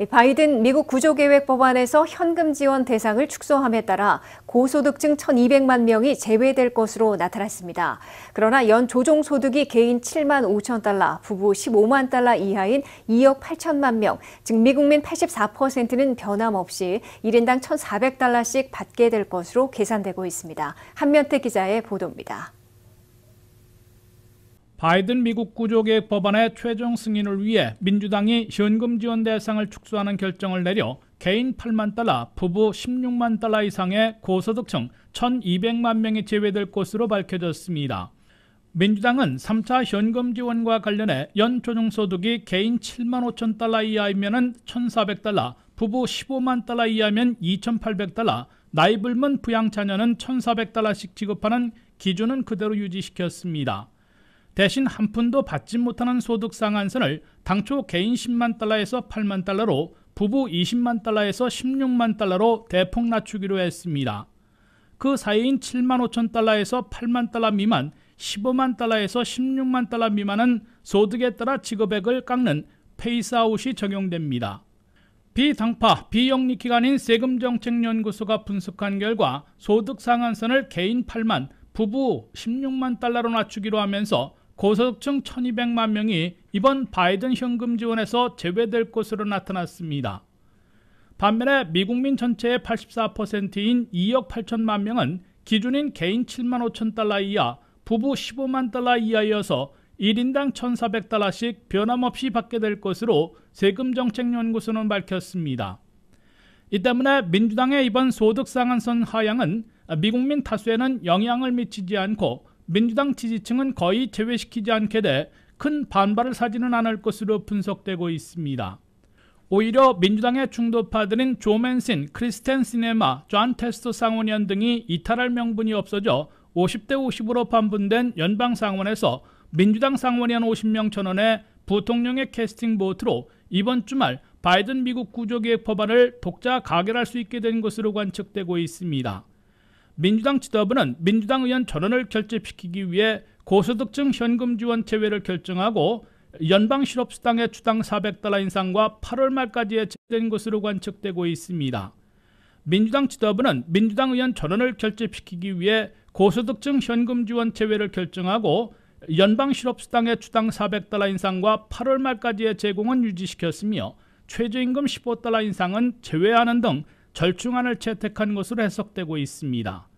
예, 바이든 미국 구조계획 법안에서 현금 지원 대상을 축소함에 따라 고소득층 1,200만 명이 제외될 것으로 나타났습니다. 그러나 연 조정 소득이 개인 7만 5천 달러, 부부 15만 달러 이하인 2억 8천만 명, 즉 미국민 84%는 변함없이 1인당 1,400달러씩 받게 될 것으로 계산되고 있습니다. 한면태 기자의 보도입니다. 바이든 미국 구조개혁 법안의 최종 승인을 위해 민주당이 현금 지원 대상을 축소하는 결정을 내려 개인 8만 달러, 부부 16만 달러 이상의 고소득층 1,200만 명이 제외될 것으로 밝혀졌습니다. 민주당은 3차 현금 지원과 관련해 연 조정소득이 개인 7만 5천 달러 이하이면 1,400달러, 부부 15만 달러 이하면 2,800달러, 나이 불문 부양자녀는 1,400달러씩 지급하는 기준은 그대로 유지시켰습니다. 대신 한 푼도 받지 못하는 소득 상한선을 당초 개인 10만 달러에서 8만 달러로 부부 20만 달러에서 16만 달러로 대폭 낮추기로 했습니다. 그 사이인 7만 5천 달러에서 8만 달러 미만, 15만 달러에서 16만 달러 미만은 소득에 따라 지급액을 깎는 페이스아웃이 적용됩니다. 비당파, 비영리기관인 세금정책연구소가 분석한 결과 소득 상한선을 개인 8만, 부부 16만 달러로 낮추기로 하면서 고소득층 1200만 명이 이번 바이든 현금 지원에서 제외될 것으로 나타났습니다. 반면에 미국민 전체의 84%인 2억 8천만 명은 기준인 개인 7만 5천 달러 이하, 부부 15만 달러 이하여서 1인당 1,400달러씩 변함없이 받게 될 것으로 세금정책연구소는 밝혔습니다. 이 때문에 민주당의 이번 소득상한선 하향은 미국민 다수에는 영향을 미치지 않고 민주당 지지층은 거의 제외시키지 않게 돼 큰 반발을 사지는 않을 것으로 분석되고 있습니다. 오히려 민주당의 중도파들인 조맨신, 크리스텐 시네마, 존 테스트 상원연 등이 이탈할 명분이 없어져 50대 50으로 판분된 연방 상원에서 민주당 상원연 50명 전원의 부통령의 캐스팅 보트로 이번 주말 바이든 미국 구조개혁 법안을 독자 가결할 수 있게 된 것으로 관측되고 있습니다. 민주당 지도부는 민주당 의원 전원을 결집시키기 위해 고소득층 현금 지원 제외를 결정하고 연방 실업수당의 주당 400달러 인상과 8월 말까지 의 예정된 것으로 관측되고 있습니다. 민주당 지도부는 민주당 의원 전원을 결집시키기 위해 고소득층 현금 지원 제외를 결정하고 연방 실업수당의 주당 400달러 인상과 8월 말까지의 제공은 유지시켰으며 최저임금 15달러 인상은 제외하는 등 절충안을 채택한 것으로 해석되고 있습니다.